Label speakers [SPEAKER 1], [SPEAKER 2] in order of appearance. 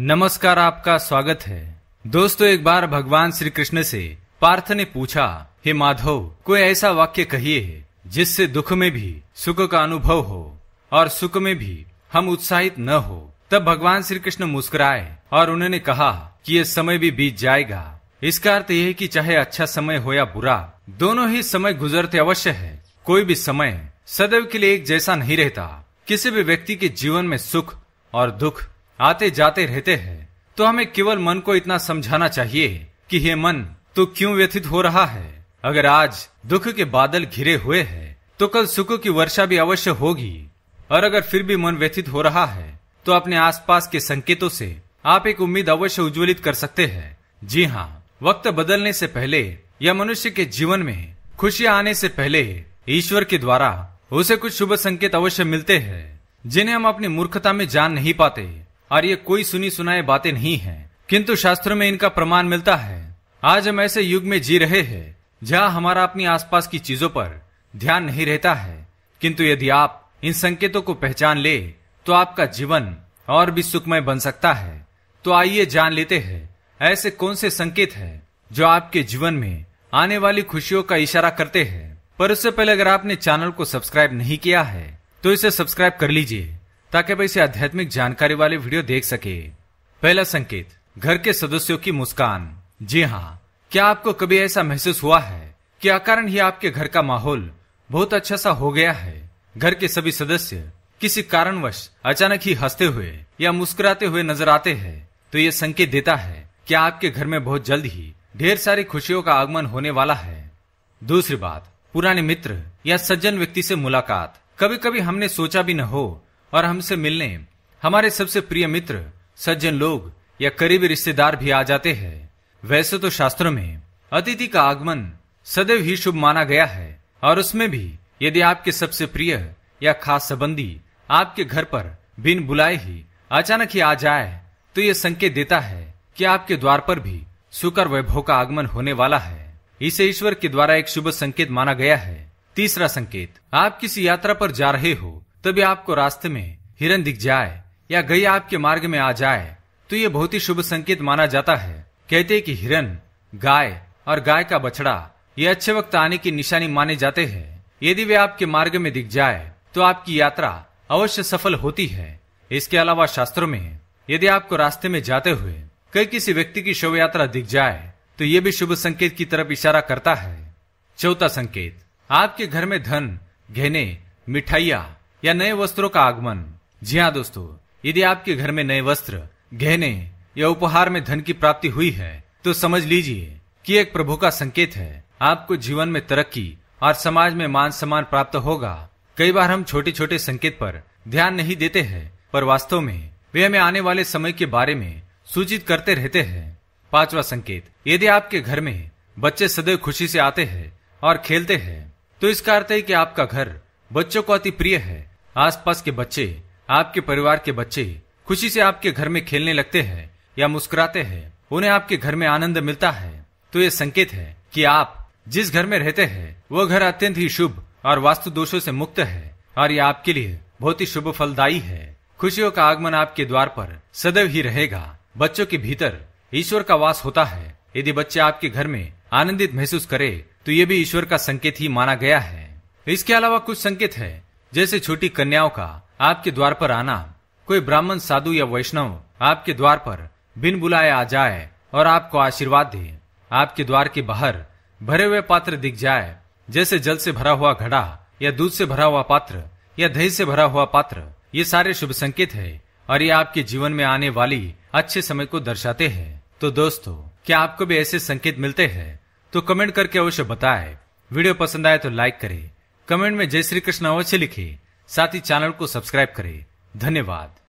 [SPEAKER 1] नमस्कार आपका स्वागत है दोस्तों एक बार भगवान श्री कृष्ण से पार्थ ने पूछा हे माधव कोई ऐसा वाक्य कहिए जिससे दुख में भी सुख का अनुभव हो और सुख में भी हम उत्साहित न हो तब भगवान श्री कृष्ण मुस्कुराए और उन्होंने कहा कि ये समय भी बीत जाएगा इसका अर्थ यह कि चाहे अच्छा समय हो या बुरा दोनों ही समय गुजरते अवश्य है कोई भी समय सदैव के लिए एक जैसा नहीं रहता किसी भी व्यक्ति के जीवन में सुख और दुख आते जाते रहते हैं तो हमें केवल मन को इतना समझाना चाहिए कि हे मन तो क्यों व्यथित हो रहा है अगर आज दुख के बादल घिरे हुए हैं तो कल सुख की वर्षा भी अवश्य होगी और अगर फिर भी मन व्यथित हो रहा है तो अपने आसपास के संकेतों से आप एक उम्मीद अवश्य उज्ज्वलित कर सकते हैं जी हाँ वक्त बदलने से पहले या मनुष्य के जीवन में खुशियां आने से पहले ईश्वर के द्वारा उसे कुछ शुभ संकेत अवश्य मिलते हैं जिन्हें हम अपनी मूर्खता में जान नहीं पाते और ये कोई सुनी सुनाई बातें नहीं है किंतु शास्त्रों में इनका प्रमाण मिलता है आज हम ऐसे युग में जी रहे हैं जहाँ हमारा अपनी आसपास की चीजों पर ध्यान नहीं रहता है किंतु यदि आप इन संकेतों को पहचान ले तो आपका जीवन और भी सुखमय बन सकता है तो आइए जान लेते हैं ऐसे कौन से संकेत हैं जो आपके जीवन में आने वाली खुशियों का इशारा करते हैं पर उससे पहले अगर आपने चैनल को सब्सक्राइब नहीं किया है तो इसे सब्सक्राइब कर लीजिए ताकि वह इसे आध्यात्मिक जानकारी वाले वीडियो देख सके पहला संकेत घर के सदस्यों की मुस्कान जी हाँ क्या आपको कभी ऐसा महसूस हुआ है कि अकारण ही आपके घर का माहौल बहुत अच्छा सा हो गया है घर के सभी सदस्य किसी कारणवश अचानक ही हंसते हुए या मुस्कुराते हुए नजर आते हैं तो ये संकेत देता है कि आपके घर में बहुत जल्द ही ढेर सारी खुशियों का आगमन होने वाला है दूसरी बात पुराने मित्र या सज्जन व्यक्ति से मुलाकात कभी कभी हमने सोचा भी न हो और हमसे मिलने हमारे सबसे प्रिय मित्र सज्जन लोग या करीबी रिश्तेदार भी आ जाते हैं वैसे तो शास्त्रों में अतिथि का आगमन सदैव ही शुभ माना गया है और उसमें भी यदि आपके सबसे प्रिय या खास संबंधी आपके घर पर बिन बुलाए ही अचानक ही आ जाए तो ये संकेत देता है कि आपके द्वार पर भी सुख और वैभव का आगमन होने वाला है इसे ईश्वर के द्वारा एक शुभ संकेत माना गया है तीसरा संकेत आप किसी यात्रा पर जा रहे हो तभी आपको रास्ते में हिरन दिख जाए या गई आपके मार्ग में आ जाए तो ये बहुत ही शुभ संकेत माना जाता है कहते हैं कि हिरन गाय और गाय का बछड़ा ये अच्छे वक्त आने की निशानी माने जाते हैं यदि वे आपके मार्ग में दिख जाए तो आपकी यात्रा अवश्य सफल होती है इसके अलावा शास्त्रों में यदि आपको रास्ते में जाते हुए कई किसी व्यक्ति की शव यात्रा दिख जाए तो ये भी शुभ संकेत की तरफ इशारा करता है चौथा संकेत आपके घर में धन घेने मिठाइया या नए वस्त्रों का आगमन जी हाँ दोस्तों यदि आपके घर में नए वस्त्र गहने या उपहार में धन की प्राप्ति हुई है तो समझ लीजिए कि एक प्रभु का संकेत है आपको जीवन में तरक्की और समाज में मान सम्मान प्राप्त होगा कई बार हम छोटे छोटे संकेत पर ध्यान नहीं देते हैं पर वास्तव में वे हमें आने वाले समय के बारे में सूचित करते रहते हैं पांचवा संकेत यदि आपके घर में बच्चे सदैव खुशी से आते हैं और खेलते हैं तो इसका अर्थ है कि आपका घर बच्चों को अति प्रिय है आसपास के बच्चे आपके परिवार के बच्चे खुशी से आपके घर में खेलने लगते हैं या मुस्कुराते हैं उन्हें आपके घर में आनंद मिलता है तो ये संकेत है कि आप जिस घर में रहते हैं वो घर अत्यंत ही शुभ और वास्तु दोषों से मुक्त है और ये आपके लिए बहुत ही शुभ फलदायी है खुशियों का आगमन आपके द्वार पर सदैव ही रहेगा बच्चों के भीतर ईश्वर का वास होता है यदि बच्चे आपके घर में आनंदित महसूस करे तो ये भी ईश्वर का संकेत ही माना गया है इसके अलावा कुछ संकेत है जैसे छोटी कन्याओं का आपके द्वार पर आना कोई ब्राह्मण साधु या वैष्णव आपके द्वार पर बिन बुलाए आ जाए और आपको आशीर्वाद दे आपके द्वार के बाहर भरे हुए पात्र दिख जाए जैसे जल से भरा हुआ घड़ा या दूध से भरा हुआ पात्र या दही से भरा हुआ पात्र ये सारे शुभ संकेत है और ये आपके जीवन में आने वाली अच्छे समय को दर्शाते हैं तो दोस्तों क्या आपको भी ऐसे संकेत मिलते हैं तो कमेंट करके अवश्य बताएं वीडियो पसंद आए तो लाइक करें कमेंट में जय श्री कृष्ण अवश्य लिखे साथ ही चैनल को सब्सक्राइब करें धन्यवाद